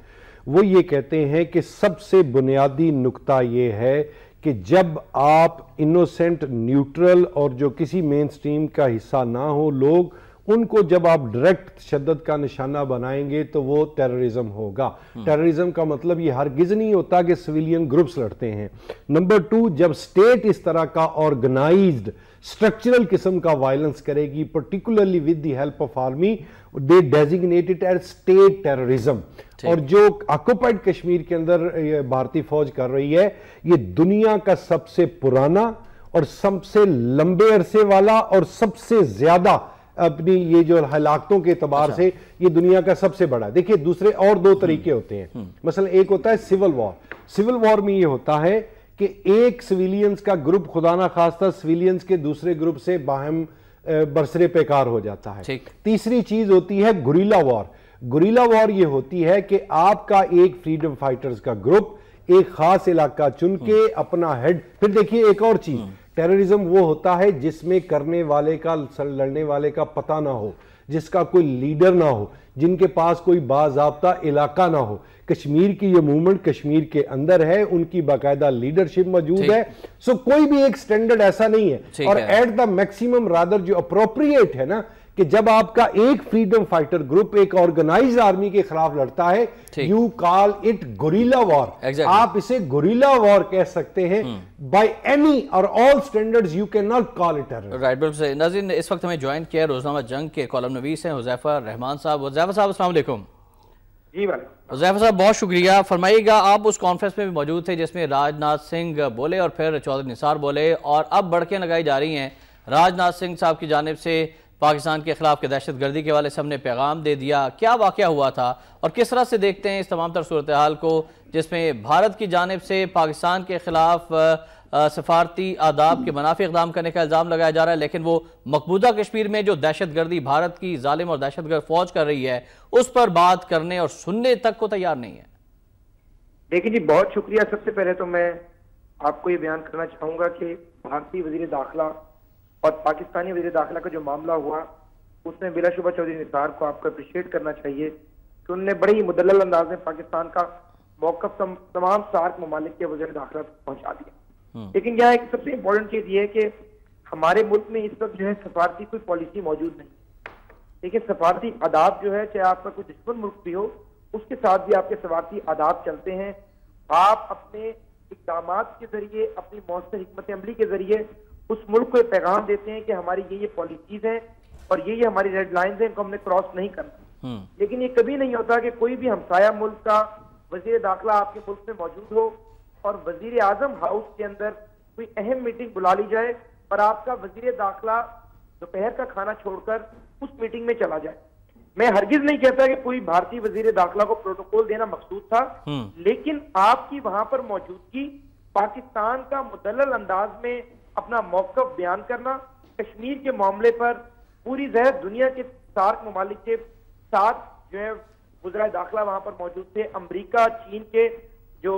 वो ये कहते हैं कि सबसे बुनियादी नुकता ये है कि जब आप इनोसेंट न्यूट्रल और जो किसी मेन स्ट्रीम का हिस्सा ना हो लोग उनको जब आप डायरेक्ट तशद का निशाना बनाएंगे तो वो टेररिज्म होगा टेररिज्म हम्म। का मतलब ये हरगिज नहीं होता कि सिविलियन ग्रुप्स लड़ते हैं नंबर टू जब स्टेट इस तरह का ऑर्गेनाइज्ड स्ट्रक्चरल किस्म का वायलेंस करेगी particularly with the help of army they designated as state terrorism और जो ऑक्यूपाइड कश्मीर के अंदर भारतीय फौज कर रही है ये दुनिया का सबसे पुराना और सबसे लंबे अरसे वाला और सबसे ज्यादा अपनी ये जो हलाकतों के अतबार अच्छा। से ये दुनिया का सबसे बड़ा देखिए दूसरे और दो हम्म। तरीके होते हैं हम्म। मसलन एक होता है सिविल वॉर सिविल वॉर में ये होता है कि एक सिविलियंस का ग्रुप खुदा ना खास्ता सिविलियंस के दूसरे ग्रुप से बाहम बरसरे पेकार हो जाता है तीसरी चीज होती है गुरीला वॉर गुरीला वॉर ये होती है कि आपका एक फ्रीडम फाइटर्स का ग्रुप एक खास इलाका चुन के हम्म। अपना हेड फिर देखिए एक और चीज हम्म। टेररिज्म वो होता है जिसमें करने वाले का लड़ने वाले का पता ना हो जिसका कोई लीडर ना हो जिनके पास कोई बाबा इलाका ना हो कश्मीर की ये मूवमेंट कश्मीर के अंदर है उनकी बाकायदा लीडरशिप मौजूद है सो कोई भी एक स्टैंडर्ड ऐसा नहीं है और एट द मैक्सिमम रादर जो अप्रोप्रिएट है ना कि जब आपका एक फ्रीडम फाइटर ग्रुप एक ऑर्गेनाइज आर्मी के खिलाफ लड़ता है you call it guerrilla war आप इसे गोरीला वॉर कह सकते हैं by any or all standards you can not call it
right बिल्कुल नाजिन इस वक्त हमें ज्वाइन किया रोजनामा जंग के कॉलम नवीस हैं हुजैफा रहमान साहब हुजैफा साहब असलम जी जैफर साहब बहुत शुक्रिया फरमाइएगा आप उस कॉन्फ्रेंस में भी मौजूद थे जिसमें राजनाथ सिंह बोले और फिर चौधरी निसार बोले और अब बढ़के लगाई जा रही हैं राजनाथ सिंह साहब की जानब से पाकिस्तान के खिलाफ के दहशत गर्दी के वाले से हमने पैगाम दे दिया क्या वाक़ हुआ था और किस तरह से देखते हैं इस तमाम तर सूरत हाल को जिसमें भारत की जानब से पाकिस्तान के खिलाफ सफारती आदाब के मुनाफी इकदाम करने का इल्ज़ाम लगाया जा रहा है लेकिन वो मकबूजा कश्मीर में जो दहशत गर्दी भारत की ालिम और दहशत गर्द फौज कर रही है उस पर बात करने और सुनने तक को तैयार नहीं है
देखिए जी बहुत शुक्रिया सबसे पहले तो मैं आपको ये बयान करना चाहूँगा कि भारतीय वजीर दाखिला और पाकिस्तानी वजी दाखिला का जो मामला हुआ उसमें बिलाशुबा चौधरी निसार को आपको अप्रिशिएट करना चाहिए कि उनने बड़े ही मुदल अंदाज में पाकिस्तान का मौकफ तमाम सार्क ममालिक के वजी दाखिला पहुंचा दिया
हम्म। लेकिन यहाँ एक
सबसे इंपॉर्टेंट चीज़ ये है कि हमारे मुल्क में इस वक्त जो है सफारती कोई पॉलिसी मौजूद नहीं देखिए सफारती आदाब जो है चाहे आपका कोई दुश्मन मुल्क भी हो उसके साथ भी आपके सफारती आदाब चलते हैं आप अपने इकदाम के जरिए अपनी मौसर हमत अमली के जरिए उस मुल्क को पैगाम देते हैं कि हमारी ये ये पॉलिसीज हैं और ये ये हमारी रेड लाइन है इनको हमने क्रॉस नहीं करना हम्म। लेकिन ये कभी नहीं होता कि कोई भी हमसाया मुल्क का वजीर दाखिला आपके मुल्क में मौजूद हो और वजीर आजम हाउस के अंदर कोई अहम मीटिंग बुला ली जाए और आपका वजीर दाखिला दोपहर का खाना छोड़कर उस मीटिंग में चला जाए मैं हरगिज नहीं कहता कि कोई भारतीय वजीर दाखिला को प्रोटोकॉल देना मकसूद था हम्म। लेकिन आपकी वहां पर मौजूदगी पाकिस्तान का मुदल अंदाज में अपना मौकफ बयान करना कश्मीर के मामले पर पूरी जहर दुनिया के सार्क ममालिक के साथ जो है गुजरा दाखिला वहां पर मौजूद थे अमरीका चीन के जो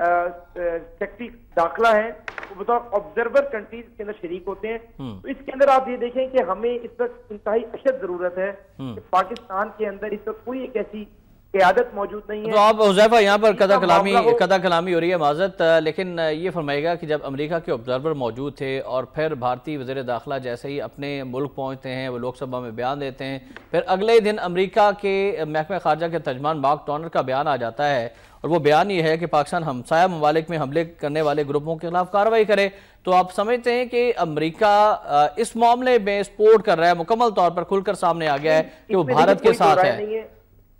सेक्ट्री दाखिला है वो बतौर ऑब्जर्वर कंट्रीज के अंदर शरीक होते हैं हम्म। तो इसके अंदर आप ये देखें कि हमें इस वक्त इंतहाई अशद जरूरत है हम्म। कि पाकिस्तान के अंदर इस वक्त कोई एक ऐसी क्यादत मौजूद नहीं है तो आप हुजैफा यहाँ पर कदा कलामी
कदा कलामी हो रही है माजत लेकिन ये फरमाएगा कि जब अमेरिका के ऑब्जर्वर मौजूद थे और फिर भारतीय वजे दाखिला जैसे ही अपने मुल्क पहुँचते हैं वो लोकसभा में बयान देते हैं फिर अगले दिन अमरीका के महकमा खारजा के तर्जमान मार्क टॉनर का बयान आ जाता है और वो बयान ये है कि पाकिस्तान हमसाया ममालिक में हमले करने वाले ग्रुपों के खिलाफ कार्रवाई करे तो आप समझते हैं कि अमरीका इस मामले में सपोर्ट कर रहा है मुकम्मल तौर पर खुलकर सामने आ गया है कि वो भारत के साथ है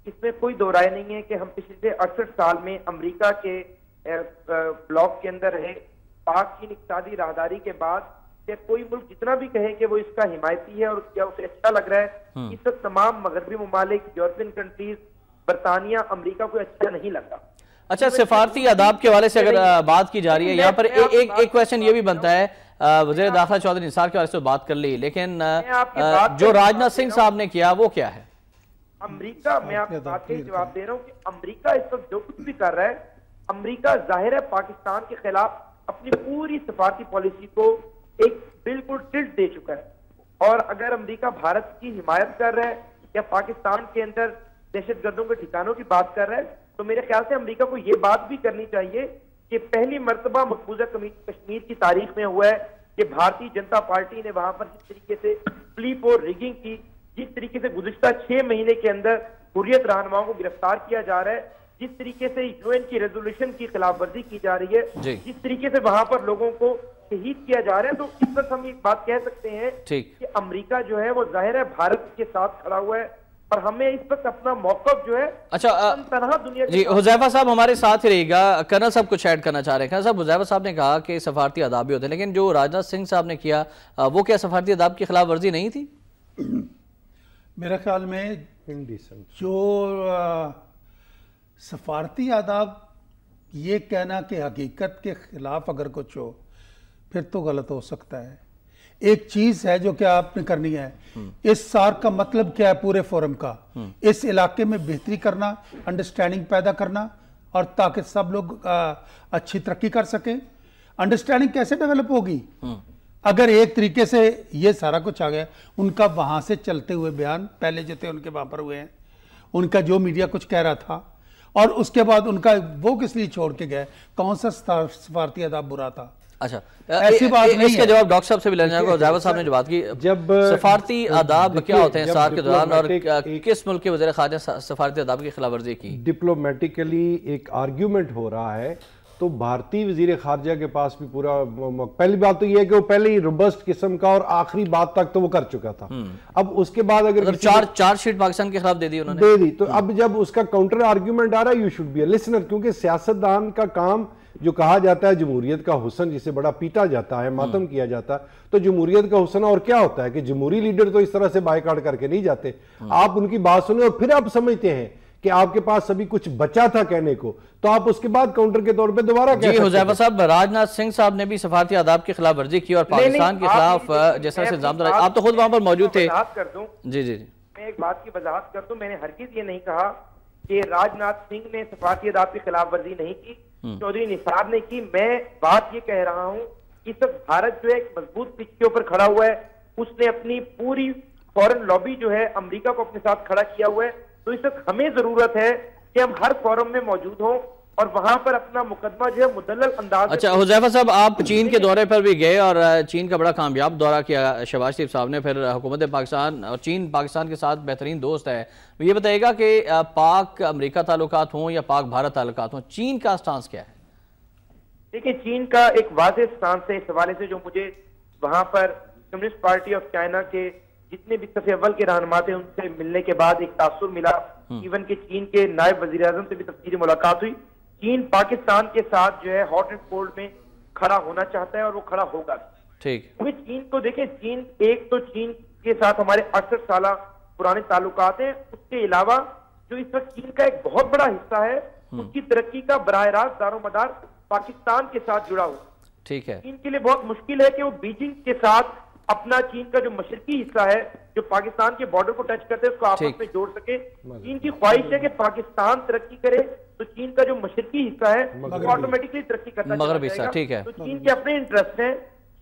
इसमें कोई दो राय नहीं है कि हम पिछले अड़सठ साल में अमेरिका के ब्लॉक के अंदर रहे पाक की इकतादी राहदारी के बाद या कोई मुल्क जितना भी कहे कि वो इसका हिमायती है और क्या उसे अच्छा लग रहा है हम्म। इस तक तमाम मगरबी ममालिक यूरोपियन कंट्रीज बरतानिया अमरीका को अच्छा नहीं लग रहा
अच्छा सिफारती आदाब के हवाले से अगर बात की जा रही है यहाँ पर ए, एक एक क्वेश्चन ये भी बनता है वजी दाखिला चौधरी निसार के बारे से बात कर ली लेकिन जो राजनाथ सिंह साहब ने किया वो क्या है
अमरीका मैं आपको बात ही जवाब दे रहा हूँ कि अमरीका इस वक्त जो कुछ भी कर रहा है अमरीका जाहिर है पाकिस्तान के खिलाफ अपनी पूरी सफारती पॉलिसी को एक बिल्कुल टिल्ट दे चुका है और अगर अमरीका भारत की हिमायत कर रहा है या पाकिस्तान के अंदर दहशत गर्दों के ठिकानों की बात कर रहा है तो मेरे ख्याल से अमरीका को ये बात भी करनी चाहिए कि पहली मरतबा मकबूजा कश्मीर की तारीख में हुआ है कि भारतीय जनता पार्टी ने वहां पर किस तरीके से फ्लीप और रिगिंग की जिस तरीके से गुजश्ता छह महीने के अंदर हुरियत रहनुमाओं को गिरफ्तार किया जा रहा है जिस तरीके से यूएन की रेजोल्यूशन की खिलाफ वर्जी की जा रही है जिस तरीके से वहां पर लोगों को शहीद किया जा रहा है तो इस वक्त हम एक बात कह सकते हैं कि अमेरिका जो है वो जाहिर है भारत के साथ खड़ा हुआ है और हमें इस वक्त अपना मौकफ जो है अच्छा तरह दुनिया जी हुजैफा
साहब हमारे साथ ही रहेगा कर्नल साहब कुछ ऐड करना चाह रहे हैं कर्नल साहब हुजैफा साहब ने कहा कि सफारती आदाब भी होते हैं लेकिन जो राजनाथ सिंह साहब ने किया वो क्या सफारती आदाब की खिलाफ वर्जी नहीं थी
मेरे ख्याल में जो सफारती आदाब ये कहना कि हकीकत के ख़िलाफ़ अगर कुछ हो फिर तो गलत हो सकता है एक चीज़ है जो क्या आपने करनी है हम्म। इस सार का मतलब क्या है पूरे फोरम का हम्म। इस इलाके में बेहतरी करना अंडरस्टैंडिंग पैदा करना और ताकि सब लोग आ, अच्छी तरक्की कर सकें अंडरस्टैंडिंग कैसे डेवलप होगी हम्म। अगर एक तरीके से ये सारा कुछ आ गया उनका वहाँ से चलते हुए बयान पहले जितने उनके वहाँ पर हुए हैं उनका जो मीडिया कुछ कह रहा था और उसके बाद उनका वो किस लिए छोड़ के गए कौन सा सफारती अदाब बुरा था
अच्छा ऐसी बात नहीं इसका जवाब डॉक्टर साहब से भी लेना चाहूंगा जावेद साहब ने जो बात की जब सफारती आदाब क्या होते हैं सार के दौरान और किस मुल्क के वजह खाजा सफारती आदाब की खिलाफ वर्जी की
डिप्लोमेटिकली एक आर्ग्यूमेंट हो रहा है तो भारतीय वजीर खारजा के पास भी पूरा पहली बात तो यह है कि वो पहले ही रोबस्ट किस्म का और आखिरी बात तक तो वो कर चुका था हम्म। अब उसके बाद अगर, अगर मतलब चार
चार शीट पाकिस्तान के खिलाफ दे दी उन्होंने दे दी
तो अब जब उसका काउंटर आर्ग्यूमेंट आ रहा है यू शुड बी लिसनर क्योंकि सियासतदान का काम जो कहा जाता है जमहूरियत का हुसन जिसे बड़ा पीटा जाता है मातम हम्म। किया जाता है तो जमहूरियत का हुसन और क्या होता है कि जमहूरी लीडर तो इस तरह से बायकाट करके नहीं जाते हम्म। आप उनकी बात सुने और फिर आप समझते हैं कि आपके पास सभी कुछ बचा था कहने को तो आप उसके बाद काउंटर के तौर पे दोबारा जी हुजैफा
साहब राजनाथ सिंह साहब ने भी सफारती आदाब की खिलाफ वर्जी की और पाकिस्तान के खिलाफ जैसा आप तो खुद वहां पर मौजूद थे
जी जी जी मैं एक बात की वजाहत कर दू मैंने चीज ये नहीं कहा कि राजनाथ सिंह ने सफारती आदाब की खिलाफ वर्जी नहीं की हम्म। चौधरी निसार ने की मैं बात ये कह रहा हूँ इस सब भारत जो है एक मजबूत पिच के ऊपर खड़ा हुआ है उसने अपनी पूरी फॉरेन लॉबी जो है अमेरिका को अपने साथ खड़ा किया हुआ है तो इस वक्त हमें जरूरत है कि हम हर फॉरम में मौजूद हों और वहां पर अपना मुकदमा जो है मुदल अंदाज अच्छा हुजैफा साहब आप चीन के दौरे
पर भी गए और चीन का बड़ा कामयाब दौरा किया शहबाज शरीफ साहब ने फिर हुकूमत पाकिस्तान और चीन पाकिस्तान के साथ बेहतरीन दोस्त है तो ये बताइएगा कि पाक अमरीका ताल्लुक हों या पाक भारत ताल्लुक हों चीन का स्टांस क्या है देखिए चीन का एक
वाज स्टांस है इस हवाले से जो मुझे वहां पर कम्युनिस्ट पार्टी ऑफ चाइना के जितने भी सफ़े अव्वल के रहनमा थे उनसे मिलने के बाद एक तासुर मिला इवन हम्म। के चीन के नायब वजी अजम से भी तफसीली मुलाकात हुई चीन पाकिस्तान के साथ जो है हॉट एंड कोल्ड में खड़ा होना चाहता है और वो खड़ा होगा ठीक क्योंकि चीन को देखे चीन एक तो चीन के साथ हमारे अड़सठ साल पुराने ताल्लुक हैं उसके अलावा जो इस वक्त चीन का एक बहुत बड़ा हिस्सा है हम्म। उसकी तरक्की का बरह रास्त दारोमदार पाकिस्तान के साथ जुड़ा हुआ ठीक है चीन के लिए बहुत मुश्किल है कि वो बीजिंग के साथ अपना चीन का जो मशरकी हिस्सा है जो पाकिस्तान के बॉर्डर को टच करते हैं उसको आपस में जोड़ सके चीन की ख्वाहिश है कि पाकिस्तान तरक्की करे तो चीन का जो मशरकी हिस्सा है वो ऑटोमेटिकली तरक्की करता ठीक है तो चीन के अपने इंटरेस्ट हैं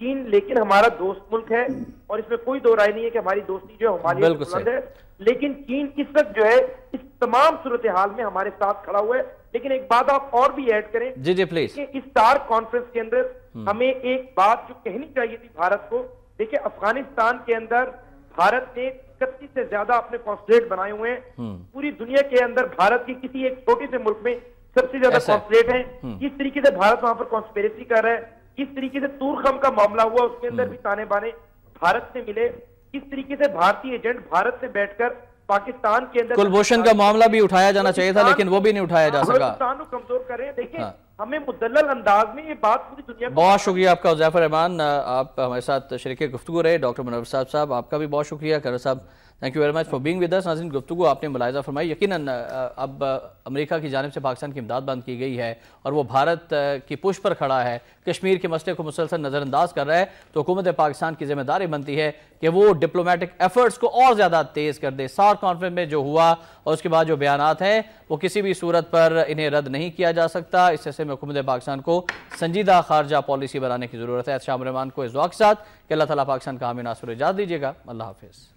चीन लेकिन हमारा दोस्त मुल्क है और इसमें कोई दो राय नहीं है कि हमारी दोस्ती जो है हमारी बुलंद है लेकिन चीन इस वक्त जो है इस तमाम सूरत हाल में हमारे साथ खड़ा हुआ है लेकिन एक बात आप और भी ऐड करें जी जी प्लीज इस स्टार कॉन्फ्रेंस के अंदर हम्म। हमें एक बात जो कहनी चाहिए थी भारत को देखिए अफगानिस्तान के अंदर भारत ने इकतीस से ज्यादा अपने कॉन्सुलेट बनाए हुए हैं हम्म। पूरी दुनिया के अंदर भारत की किसी एक छोटे से मुल्क में सबसे ज्यादा कॉन्सुलेट है हम्म। किस तरीके से भारत वहां पर कॉन्स्पेरेसी कर रहा है किस तरीके से तूरखम का मामला हुआ उसके अंदर भी हम्म। ताने बाने भारत से मिले किस तरीके से भारतीय एजेंट भारत से बैठकर पाकिस्तान के अंदर कुलभूषण का मामला
भी उठाया जाना चाहिए था लेकिन वो भी नहीं उठाया जा हाँ, सका पाकिस्तान
को कमजोर करें देखिए हाँ। हमें मुदल अंदाज में ये बात पूरी दुनिया बहुत
शुक्रिया आपका उजैफर रहमान आप हमारे साथ शरीक गुफ्तु रहे डॉक्टर मनवर साहब साहब आपका भी बहुत शुक्रिया कर साहब thank you very much for being with us Nazin गुफ्तु आपने मुलायजा फरमाई यकीन अब अमेरिका की जानब से पाकिस्तान की इमदाद बंद की गई है और वो भारत की पुश पर खड़ा है कश्मीर के मसले को मुसलसल नज़रअंदाज कर रहा है तो हुकूमत पाकिस्तान की जिम्मेदारी बनती है कि वो डिप्लोमेटिक एफर्ट्स को और ज़्यादा तेज़ कर दे सार कॉन्फ्रेंस में जो हुआ और उसके बाद जो बयान हैं वो किसी भी सूरत पर इन्हें रद्द नहीं किया जा सकता इस सिलसिले में हुकूमत पाकिस्तान को संजीदा खारजा पॉलिसी बनाने की ज़रूरत है शाह रहमान को इस दुआ के साथ कि अल्लाह ताली पाकिस्तान का हामी नासुर इजाद दीजिएगा अल्लाह हाफिज़